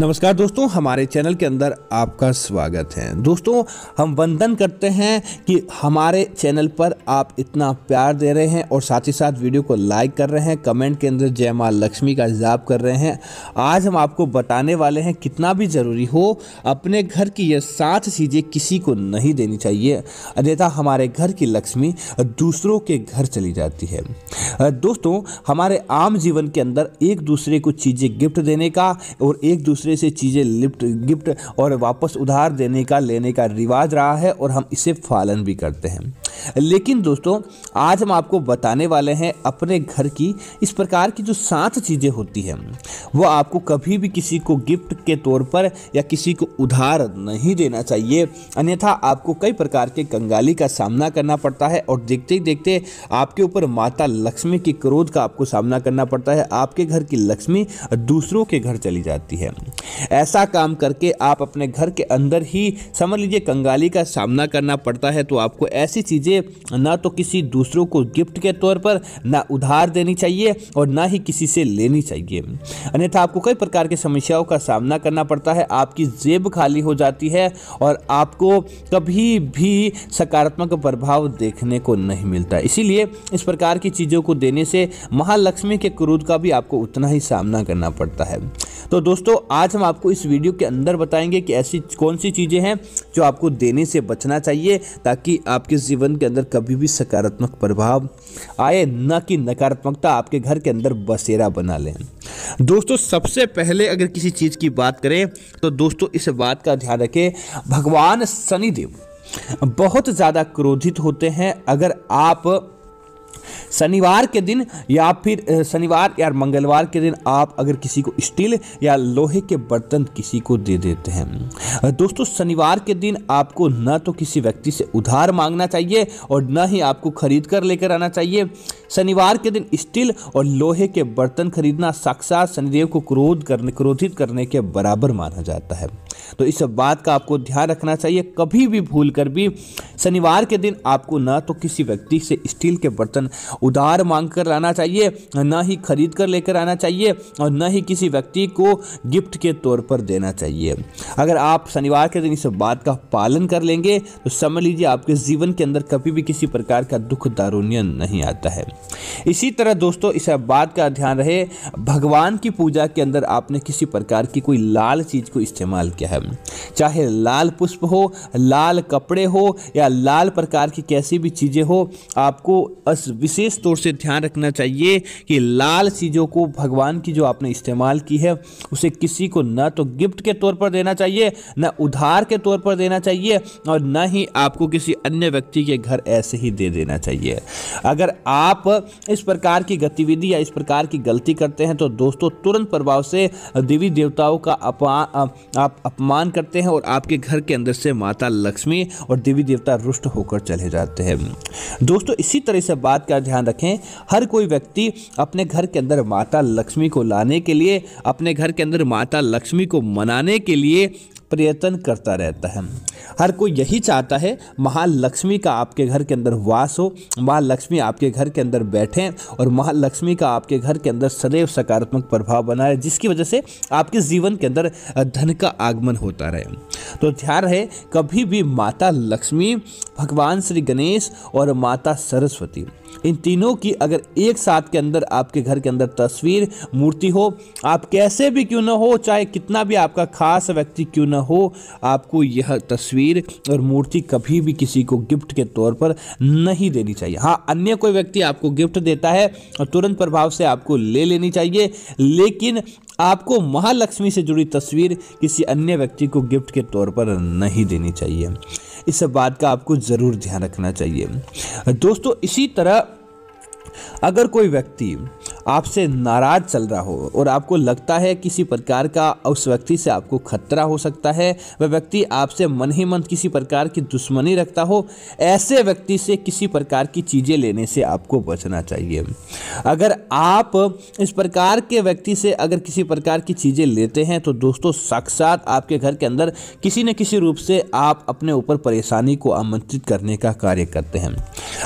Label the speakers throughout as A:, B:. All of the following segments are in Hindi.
A: नमस्कार दोस्तों हमारे चैनल के अंदर आपका स्वागत है दोस्तों हम वंदन करते हैं कि हमारे चैनल पर आप इतना प्यार दे रहे हैं और साथ ही साथ वीडियो को लाइक कर रहे हैं कमेंट के अंदर जय माँ लक्ष्मी का जाप कर रहे हैं आज हम आपको बताने वाले हैं कितना भी ज़रूरी हो अपने घर की यह सात चीज़ें किसी को नहीं देनी चाहिए अन्यथा हमारे घर की लक्ष्मी दूसरों के घर चली जाती है दोस्तों हमारे आम जीवन के अंदर एक दूसरे को चीज़ें गिफ्ट देने का और एक दूसरे दूसरे से चीज़ें लिफ्ट गिफ्ट और वापस उधार देने का लेने का रिवाज रहा है और हम इसे पालन भी करते हैं लेकिन दोस्तों आज हम आपको बताने वाले हैं अपने घर की इस प्रकार की जो सात चीज़ें होती हैं वो आपको कभी भी किसी को गिफ्ट के तौर पर या किसी को उधार नहीं देना चाहिए अन्यथा आपको कई प्रकार के कंगाली का सामना करना पड़ता है और देखते ही देखते आपके ऊपर माता लक्ष्मी के क्रोध का आपको सामना करना पड़ता है आपके घर की लक्ष्मी दूसरों के घर चली जाती है ऐसा काम करके आप अपने घर के अंदर ही समझ लीजिए कंगाली का सामना करना पड़ता है तो आपको ऐसी चीज़ें चाहिए ना तो किसी दूसरों को गिफ्ट के तौर पर ना उधार देनी चाहिए और ना ही किसी से लेनी चाहिए अन्यथा आपको कई प्रकार की समस्याओं का सामना करना पड़ता है आपकी जेब खाली हो जाती है और आपको कभी भी सकारात्मक प्रभाव देखने को नहीं मिलता इसीलिए इस प्रकार की चीज़ों को देने से महालक्ष्मी के क्रोध का भी आपको उतना ही सामना करना पड़ता है तो दोस्तों आज हम आपको इस वीडियो के अंदर बताएंगे कि ऐसी कौन सी चीज़ें हैं जो आपको देने से बचना चाहिए ताकि आपके जीवन के अंदर कभी भी सकारात्मक प्रभाव आए न कि नकारात्मकता आपके घर के अंदर बसेरा बना लें दोस्तों सबसे पहले अगर किसी चीज़ की बात करें तो दोस्तों इस बात का ध्यान रखें भगवान शनिदेव बहुत ज़्यादा क्रोधित होते हैं अगर आप शनिवार के दिन या फिर शनिवार या मंगलवार के दिन आप अगर किसी को स्टील या लोहे के बर्तन किसी को दे देते हैं दोस्तों शनिवार के दिन आपको न तो किसी व्यक्ति से उधार मांगना चाहिए और न ही आपको खरीद कर लेकर आना चाहिए शनिवार के दिन स्टील और लोहे के बर्तन खरीदना साक्षात शनिदेव को क्रोध करने क्रोधित करने के बराबर माना जाता है तो इस बात का आपको ध्यान रखना चाहिए कभी भी भूल कर भी शनिवार के दिन आपको न तो किसी व्यक्ति से स्टील के बर्तन उधार मांग कर लाना चाहिए न ही खरीद कर लेकर आना चाहिए और न ही किसी व्यक्ति को गिफ्ट के तौर पर देना चाहिए अगर आप शनिवार के दिन इस बात का पालन कर लेंगे तो समझ लीजिए आपके जीवन के अंदर कभी भी किसी प्रकार का दुख दारूण्य नहीं आता है इसी तरह दोस्तों इस बात का ध्यान रहे भगवान की पूजा के अंदर आपने किसी प्रकार की कोई लाल चीज़ को इस्तेमाल किया है चाहे लाल पुष्प हो लाल कपड़े हो या लाल प्रकार की कैसी भी चीज़ें हो आपको विशेष विशेष तौर से ध्यान रखना चाहिए कि लाल चीज़ों को भगवान की जो आपने इस्तेमाल की है उसे किसी को ना तो गिफ्ट के तौर पर देना चाहिए न उधार के तौर पर देना चाहिए और न ही आपको किसी अन्य व्यक्ति के घर ऐसे ही दे देना चाहिए अगर आप इस प्रकार की गतिविधि या इस प्रकार की गलती करते हैं तो दोस्तों तुरंत प्रभाव से देवी देवताओं का अपमान आप अपमान करते हैं और आपके घर के अंदर से माता लक्ष्मी और देवी देवता रुष्ट होकर चले जाते हैं दोस्तों इसी तरह से बात का ध्यान ध्यान रखें हर कोई व्यक्ति अपने घर के अंदर माता लक्ष्मी को लाने के लिए अपने घर के अंदर माता लक्ष्मी को मनाने के लिए प्रयत्न करता रहता है हर कोई यही चाहता है महालक्ष्मी का आपके घर के अंदर वास हो महालक्ष्मी आपके घर के अंदर बैठें और महालक्ष्मी का आपके घर के अंदर सदैव सकारात्मक प्रभाव बना रहे जिसकी वजह से आपके जीवन के अंदर धन का आगमन होता रहे तो ध्यान रहे कभी भी माता लक्ष्मी भगवान श्री गणेश और माता सरस्वती इन तीनों की अगर एक साथ के अंदर आपके घर के अंदर तस्वीर मूर्ति हो आप कैसे भी क्यों ना हो चाहे कितना भी आपका खास व्यक्ति क्यों ना ना हो आपको यह तस्वीर और मूर्ति कभी भी किसी को गिफ्ट के तौर पर नहीं देनी चाहिए हाँ अन्य कोई व्यक्ति आपको गिफ्ट देता है और तुरंत प्रभाव से आपको ले लेनी चाहिए लेकिन आपको महालक्ष्मी से जुड़ी तस्वीर किसी अन्य व्यक्ति को गिफ्ट के तौर पर नहीं देनी चाहिए इस बात का आपको ज़रूर ध्यान रखना चाहिए दोस्तों इसी तरह अगर कोई व्यक्ति आपसे नाराज चल रहा हो और आपको लगता है किसी प्रकार का उस व्यक्ति से आपको खतरा हो सकता है वह व्यक्ति आपसे मन ही मन किसी प्रकार की दुश्मनी रखता हो ऐसे व्यक्ति से किसी प्रकार की चीज़ें लेने से आपको बचना चाहिए अगर आप इस प्रकार के व्यक्ति से अगर किसी प्रकार की चीज़ें लेते हैं तो दोस्तों साक्षात आपके घर के अंदर किसी न किसी रूप से आप अपने ऊपर परेशानी को आमंत्रित करने का कार्य करते हैं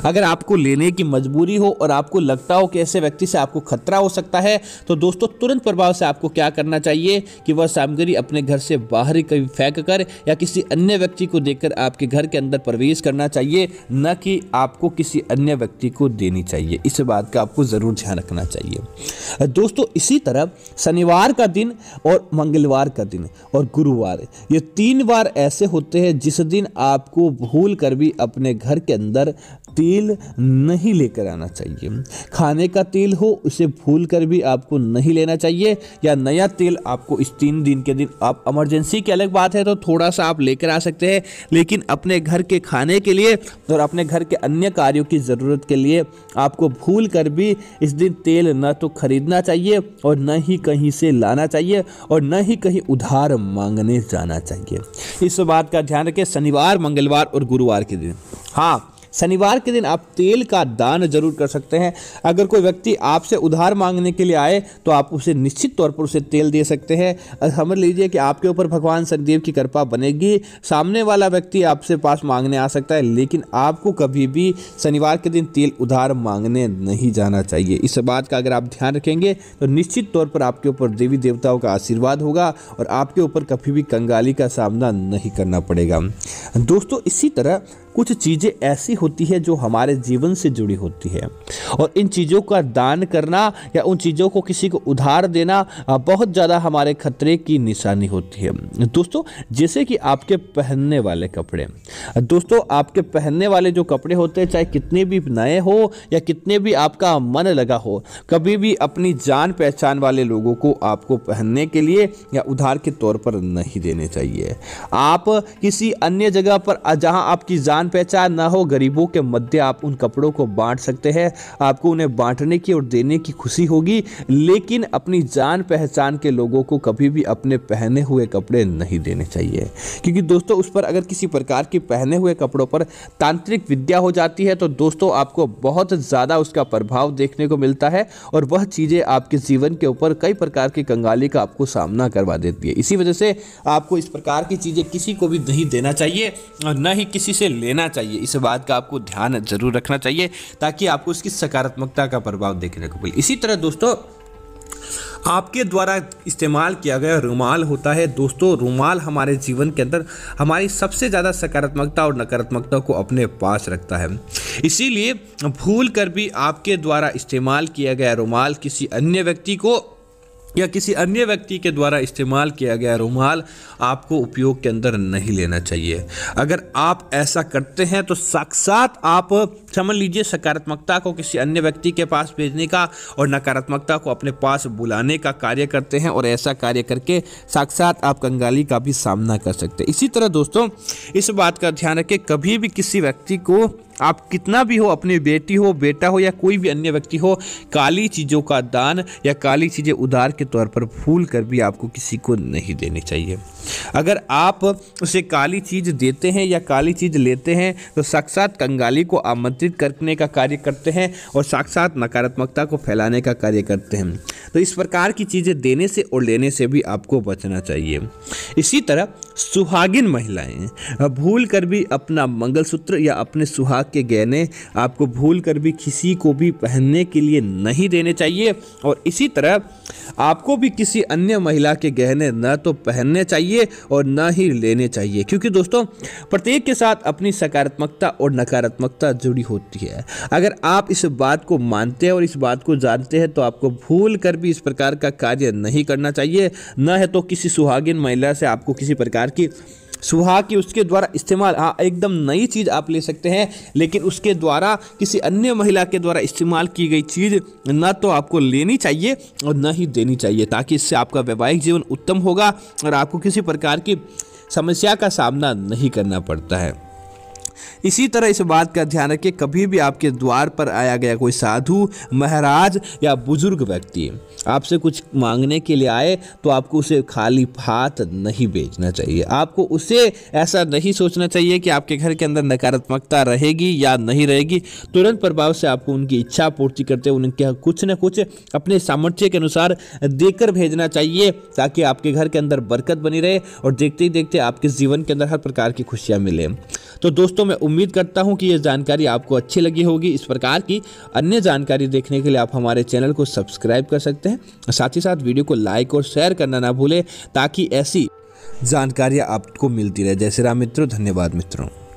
A: अगर आपको लेने की मजबूरी हो और आपको लगता हो कि ऐसे व्यक्ति से आपको खतरा हो सकता है तो दोस्तों तुरंत प्रभाव से आपको क्या करना चाहिए कि वह सामग्री अपने घर से बाहर कहीं फेंक कर या किसी अन्य व्यक्ति को देकर आपके घर के अंदर प्रवेश करना चाहिए न कि आपको किसी अन्य व्यक्ति को देनी चाहिए इस बात का आपको ज़रूर ध्यान रखना चाहिए दोस्तों इसी तरह शनिवार का दिन और मंगलवार का दिन और गुरुवार ये तीन बार ऐसे होते हैं जिस दिन आपको भूल कर भी अपने घर के अंदर तेल नहीं लेकर आना चाहिए खाने का तेल हो उस इससे भूल कर भी आपको नहीं लेना चाहिए या नया तेल आपको इस तीन दिन के दिन आप इमरजेंसी की अलग बात है तो थोड़ा सा आप लेकर आ सकते हैं लेकिन अपने घर के खाने के लिए और अपने घर के अन्य कार्यों की ज़रूरत के लिए आपको भूल कर भी इस दिन तेल न तो खरीदना चाहिए और न ही कहीं से लाना चाहिए और न ही कहीं उधार मांगने जाना चाहिए इस बात का ध्यान रखें शनिवार मंगलवार और गुरुवार के दिन हाँ शनिवार के दिन आप तेल का दान जरूर कर सकते हैं अगर कोई व्यक्ति आपसे उधार मांगने के लिए आए तो आप उसे निश्चित तौर पर उसे तेल दे सकते हैं समझ लीजिए कि आपके ऊपर भगवान शनिदेव की कृपा बनेगी सामने वाला व्यक्ति आपसे पास मांगने आ सकता है लेकिन आपको कभी भी शनिवार के दिन तेल उधार मांगने नहीं जाना चाहिए इस बात का अगर आप ध्यान रखेंगे तो निश्चित तौर पर आपके ऊपर देवी देवताओं का आशीर्वाद होगा और आपके ऊपर कभी भी कंगाली का सामना नहीं करना पड़ेगा दोस्तों इसी तरह कुछ चीज़ें ऐसी होती है जो हमारे जीवन से जुड़ी होती है और इन चीज़ों का दान करना या उन चीज़ों को किसी को उधार देना बहुत ज़्यादा हमारे खतरे की निशानी होती है दोस्तों जैसे कि आपके पहनने वाले कपड़े दोस्तों आपके पहनने वाले जो कपड़े होते हैं चाहे कितने भी नए हो या कितने भी आपका मन लगा हो कभी भी अपनी जान पहचान वाले लोगों को आपको पहनने के लिए या उधार के तौर पर नहीं देने चाहिए आप किसी अन्य जगह पर जहाँ आपकी जान पहचान ना हो गरीबों के मध्य आप उन कपड़ों को बांट सकते हैं आपको उन्हें बांटने की और देने की खुशी होगी लेकिन अपनी जान पहचान के लोगों को कभी भी अपने पहने हुए कपड़े नहीं देने चाहिए क्योंकि दोस्तों उस पर अगर किसी प्रकार की पहने हुए कपड़ों पर तांत्रिक विद्या हो जाती है तो दोस्तों आपको बहुत ज़्यादा उसका प्रभाव देखने को मिलता है और वह चीज़ें आपके जीवन के ऊपर कई प्रकार की कंगाली का आपको सामना करवा देती है इसी वजह से आपको इस प्रकार की चीज़ें किसी को भी नहीं देना चाहिए और न ही किसी से लेना देना चाहिए इस बात का आपको ध्यान जरूर रखना चाहिए ताकि आपको इसकी सकारात्मकता का प्रभाव देखने को मिले इसी तरह दोस्तों आपके द्वारा इस्तेमाल किया गया रुमाल होता है दोस्तों रुमाल हमारे जीवन के अंदर हमारी सबसे ज़्यादा सकारात्मकता और नकारात्मकता को अपने पास रखता है इसीलिए भूल कर भी आपके द्वारा इस्तेमाल किया गया रुमाल किसी अन्य व्यक्ति को या किसी अन्य व्यक्ति के द्वारा इस्तेमाल किया गया रुमाल आपको उपयोग के अंदर नहीं लेना चाहिए अगर आप ऐसा करते हैं तो साक्षात आप समझ लीजिए सकारात्मकता को किसी अन्य व्यक्ति के पास भेजने का और नकारात्मकता को अपने पास बुलाने का कार्य करते हैं और ऐसा कार्य करके साक्षात आप कंगाली का भी सामना कर सकते हैं इसी तरह दोस्तों इस बात का ध्यान रखें कभी भी किसी व्यक्ति को आप कितना भी हो अपनी बेटी हो बेटा हो या कोई भी अन्य व्यक्ति हो काली चीज़ों का दान या काली चीज़ें उधार के तौर पर फूल कर भी आपको किसी को नहीं देनी चाहिए अगर आप उसे काली चीज़ देते हैं या काली चीज़ लेते हैं तो साक्षात कंगाली को आमंत्रित करने का कार्य करते हैं और साक्षात नकारात्मकता को फैलाने का कार्य करते हैं तो इस प्रकार की चीज़ें देने से और लेने से भी आपको बचना चाहिए इसी तरह सुहागिन महिलाएं भूल कर भी अपना मंगलसूत्र या अपने सुहाग के गहने आपको भूल कर भी किसी को भी पहनने के लिए नहीं देने चाहिए और इसी तरह आप आपको भी किसी अन्य महिला के गहने न तो पहनने चाहिए और न ही लेने चाहिए क्योंकि दोस्तों प्रत्येक के साथ अपनी सकारात्मकता और नकारात्मकता जुड़ी होती है अगर आप इस बात को मानते हैं और इस बात को जानते हैं तो आपको भूल कर भी इस प्रकार का कार्य नहीं करना चाहिए न है तो किसी सुहागिन महिला से आपको किसी प्रकार की सुहा की उसके द्वारा इस्तेमाल हाँ एकदम नई चीज़ आप ले सकते हैं लेकिन उसके द्वारा किसी अन्य महिला के द्वारा इस्तेमाल की गई चीज़ ना तो आपको लेनी चाहिए और न ही देनी चाहिए ताकि इससे आपका वैवाहिक जीवन उत्तम होगा और आपको किसी प्रकार की समस्या का सामना नहीं करना पड़ता है इसी तरह इस बात का ध्यान रखें कभी भी आपके द्वार पर आया गया कोई साधु महाराज या बुजुर्ग व्यक्ति आपसे कुछ मांगने के लिए आए तो आपको उसे खाली हाथ नहीं भेजना चाहिए आपको उसे ऐसा नहीं सोचना चाहिए कि आपके घर के अंदर नकारात्मकता रहेगी या नहीं रहेगी तुरंत प्रभाव से आपको उनकी इच्छा पूर्ति करते हुए उनके कुछ न कुछ अपने सामर्थ्य के अनुसार देकर भेजना चाहिए ताकि आपके घर के अंदर बरकत बनी रहे और देखते ही देखते आपके जीवन के अंदर हर प्रकार की खुशियाँ मिलें तो दोस्तों मैं उम्मीद करता हूँ कि ये जानकारी आपको अच्छी लगी होगी इस प्रकार की अन्य जानकारी देखने के लिए आप हमारे चैनल को सब्सक्राइब कर सकते हैं साथ ही साथ वीडियो को लाइक और शेयर करना ना भूलें ताकि ऐसी जानकारियाँ आपको मिलती रहे जय श्री राम मित्रों धन्यवाद मित्रों